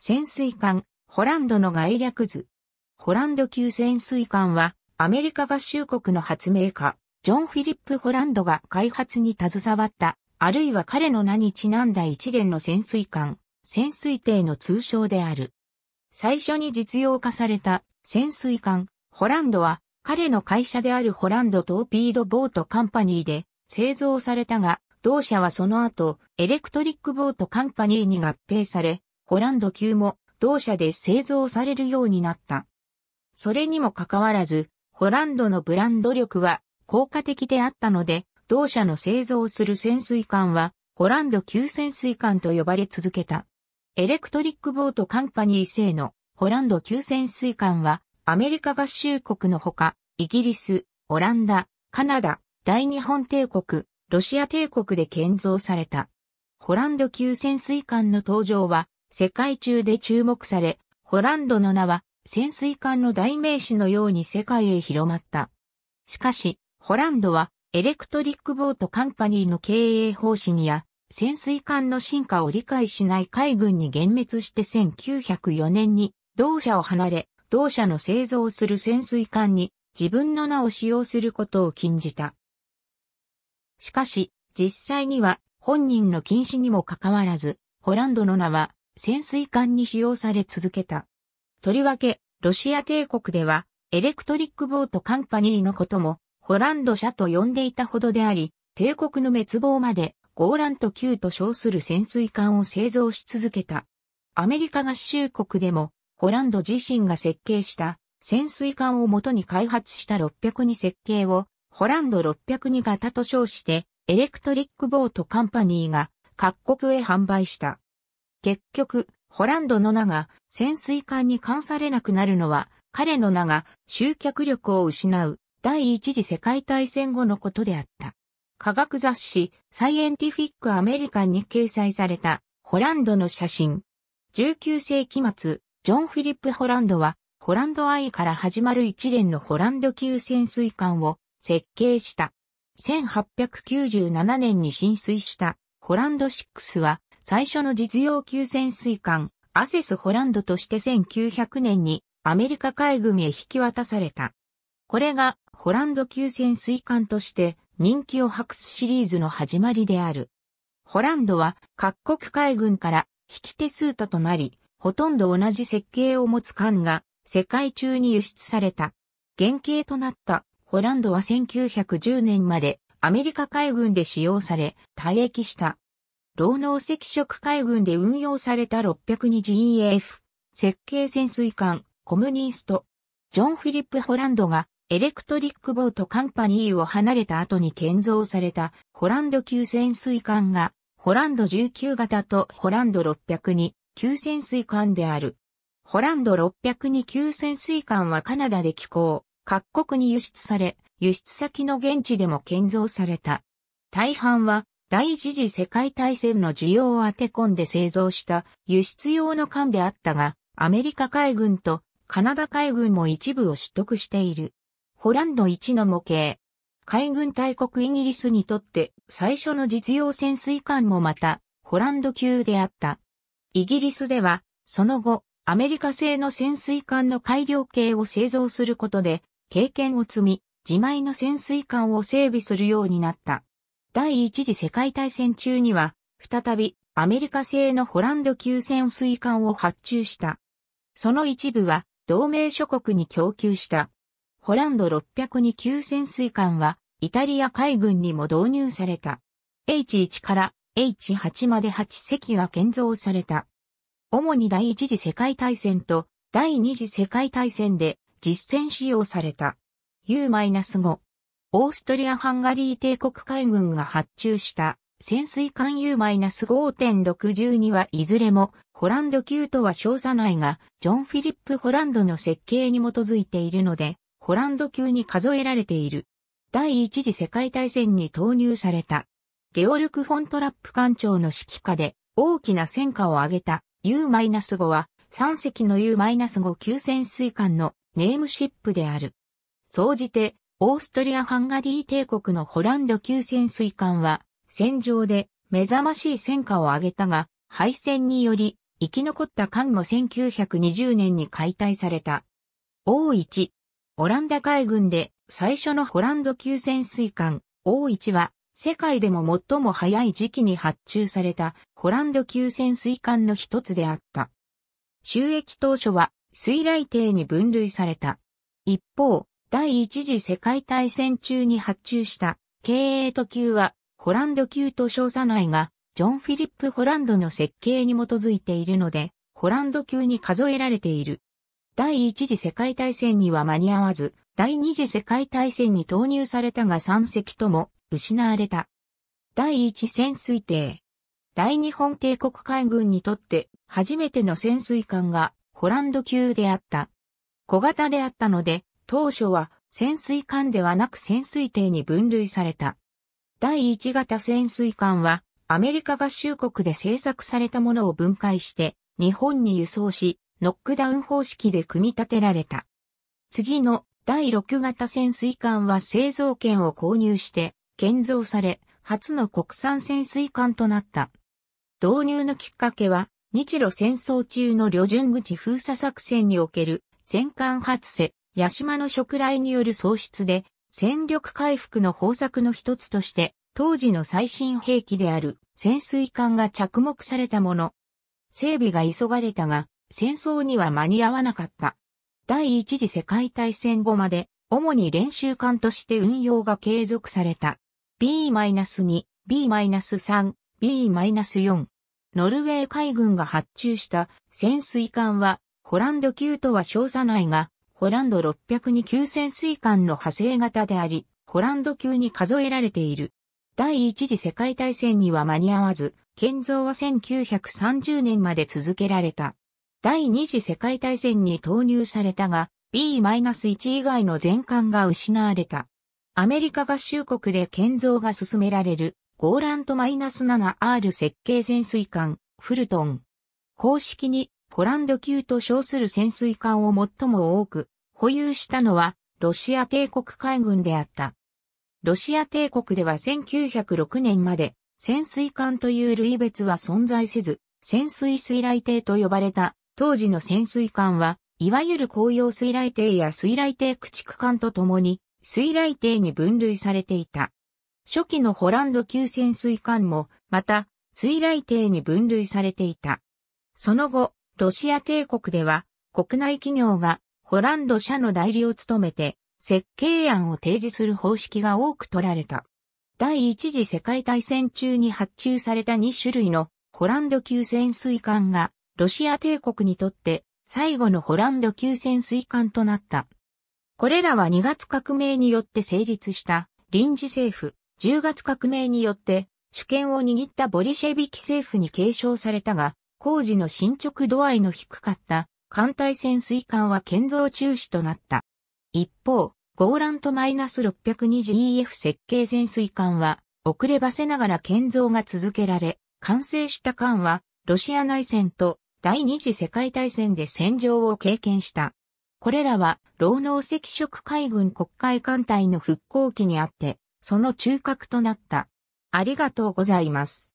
潜水艦、ホランドの概略図。ホランド級潜水艦は、アメリカ合衆国の発明家、ジョン・フィリップ・ホランドが開発に携わった、あるいは彼の名にちなんだ一連の潜水艦、潜水艇の通称である。最初に実用化された潜水艦、ホランドは、彼の会社であるホランドトーピードボートカンパニーで製造されたが、同社はその後、エレクトリックボートカンパニーに合併され、ホランド級も同社で製造されるようになった。それにもかかわらず、ホランドのブランド力は効果的であったので、同社の製造する潜水艦は、ホランド級潜水艦と呼ばれ続けた。エレクトリックボートカンパニー製のホランド級潜水艦は、アメリカ合衆国のほか、イギリス、オランダ、カナダ、大日本帝国、ロシア帝国で建造された。ホランド級潜水艦の登場は、世界中で注目され、ホランドの名は潜水艦の代名詞のように世界へ広まった。しかし、ホランドはエレクトリックボートカンパニーの経営方針や潜水艦の進化を理解しない海軍に幻滅して1904年に同社を離れ、同社の製造する潜水艦に自分の名を使用することを禁じた。しかし、実際には本人の禁止にもかかわらず、ホランドの名は潜水艦に使用され続けた。とりわけ、ロシア帝国では、エレクトリックボートカンパニーのことも、ホランド社と呼んでいたほどであり、帝国の滅亡まで、ゴーラント級と称する潜水艦を製造し続けた。アメリカ合衆国でも、ホランド自身が設計した潜水艦を元に開発した602設計を、ホランド602型と称して、エレクトリックボートカンパニーが各国へ販売した。結局、ホランドの名が潜水艦に関されなくなるのは、彼の名が集客力を失う第一次世界大戦後のことであった。科学雑誌サイエンティフィックアメリカンに掲載されたホランドの写真。19世紀末、ジョン・フィリップ・ホランドは、ホランドアイから始まる一連のホランド級潜水艦を設計した。1897年に浸水したホランド6は最初の実用級潜水艦、アセス・ホランドとして1900年にアメリカ海軍へ引き渡された。これがホランド級潜水艦として人気を博すシリーズの始まりである。ホランドは各国海軍から引き手数多となり、ほとんど同じ設計を持つ艦が世界中に輸出された。原型となったホランドは1910年までアメリカ海軍で使用され、退役した。労農赤色海軍で運用された 602GF、設計潜水艦、コムニースト。ジョン・フィリップ・ホランドが、エレクトリック・ボート・カンパニーを離れた後に建造された、ホランド級潜水艦が、ホランド19型とホランド602級潜水艦である。ホランド602級潜水艦はカナダで寄港、各国に輸出され、輸出先の現地でも建造された。大半は第一次世界大戦の需要を当て込んで製造した輸出用の艦であったが、アメリカ海軍とカナダ海軍も一部を取得している。ホランド1の模型。海軍大国イギリスにとって最初の実用潜水艦もまたホランド級であった。イギリスではその後アメリカ製の潜水艦の改良系を製造することで経験を積み自前の潜水艦を整備するようになった。第一次世界大戦中には、再びアメリカ製のホランド級潜水艦を発注した。その一部は同盟諸国に供給した。ホランド602級潜水艦はイタリア海軍にも導入された。H1 から H8 まで8隻が建造された。主に第一次世界大戦と第二次世界大戦で実戦使用された。U-5 オーストリア・ハンガリー帝国海軍が発注した潜水艦 U-5.62 はいずれもホランド級とは称さないが、ジョン・フィリップ・ホランドの設計に基づいているので、ホランド級に数えられている。第一次世界大戦に投入された。ゲオルク・フォントラップ艦長の指揮下で大きな戦果を上げた U-5 は3隻の U-5 級潜水艦のネームシップである。総じてオーストリア・ハンガリー帝国のホランド級潜水艦は、戦場で目覚ましい戦果を上げたが、敗戦により、生き残った艦も1920年に解体された。O1。オランダ海軍で最初のホランド級潜水艦 O1 は、世界でも最も早い時期に発注されたホランド級潜水艦の一つであった。収益当初は水雷艇に分類された。一方、第一次世界大戦中に発注した経営と級はホランド級と称さないが、ジョン・フィリップ・ホランドの設計に基づいているので、ホランド級に数えられている。第一次世界大戦には間に合わず、第二次世界大戦に投入されたが3隻とも失われた。第一潜水艇。大日本帝国海軍にとって初めての潜水艦がホランド級であった。小型であったので、当初は潜水艦ではなく潜水艇に分類された。第1型潜水艦はアメリカ合衆国で製作されたものを分解して日本に輸送し、ノックダウン方式で組み立てられた。次の第6型潜水艦は製造権を購入して建造され、初の国産潜水艦となった。導入のきっかけは、日露戦争中の旅順口封鎖作戦における戦艦発生、八島の食来による喪失で、戦力回復の方策の一つとして、当時の最新兵器である潜水艦が着目されたもの。整備が急がれたが、戦争には間に合わなかった。第一次世界大戦後まで、主に練習艦として運用が継続された。B-2、B-3、B-4。ノルウェー海軍が発注した潜水艦は、ホランド級とは称さないが、ホランド602級潜水艦の派生型であり、ホランド級に数えられている。第一次世界大戦には間に合わず、建造は1930年まで続けられた。第二次世界大戦に投入されたが、B-1 以外の全艦が失われた。アメリカ合衆国で建造が進められる、ゴーラント -7R 設計潜水艦、フルトン。公式にポランド級と称する潜水艦を最も多く保有したのはロシア帝国海軍であった。ロシア帝国では1906年まで潜水艦という類別は存在せず、潜水水雷艇と呼ばれた当時の潜水艦は、いわゆる紅葉水雷艇や水雷艇駆逐艦と共に水雷艇に分類されていた。初期のホランド級潜水艦も、また水雷艇に分類されていた。その後、ロシア帝国では、国内企業がホランド社の代理を務めて、設計案を提示する方式が多く取られた。第一次世界大戦中に発注された2種類のホランド級潜水艦が、ロシア帝国にとって最後のホランド級潜水艦となった。これらは2月革命によって成立した臨時政府、10月革命によって主権を握ったボリシェビキ政府に継承されたが、工事の進捗度合いの低かった艦隊潜水艦は建造中止となった。一方、ゴーラント -620EF 設計潜水艦は遅ればせながら建造が続けられ、完成した艦はロシア内戦と第二次世界大戦で戦場を経験した。これらは、労農赤色海軍国会艦隊の復興期にあって、その中核となった。ありがとうございます。